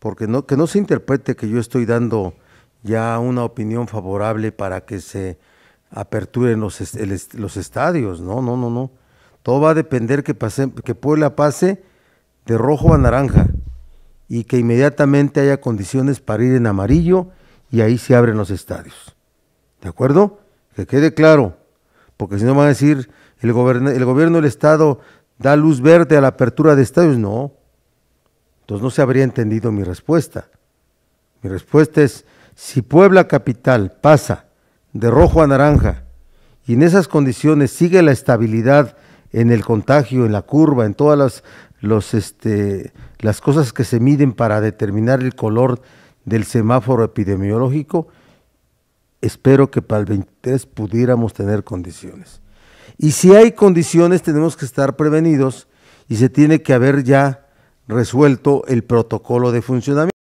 porque no, que no se interprete que yo estoy dando ya una opinión favorable para que se aperturen los, los estadios. No, no, no, no. Todo va a depender que, pase, que Puebla pase de rojo a naranja y que inmediatamente haya condiciones para ir en amarillo y ahí se abren los estadios. ¿De acuerdo? Que quede claro, porque si no van a decir el, el gobierno del Estado da luz verde a la apertura de estadios. No, entonces no se habría entendido mi respuesta. Mi respuesta es, si Puebla Capital pasa de rojo a naranja y en esas condiciones sigue la estabilidad en el contagio, en la curva, en todas las, este, las cosas que se miden para determinar el color del semáforo epidemiológico, espero que para el 23 pudiéramos tener condiciones. Y si hay condiciones, tenemos que estar prevenidos y se tiene que haber ya resuelto el protocolo de funcionamiento.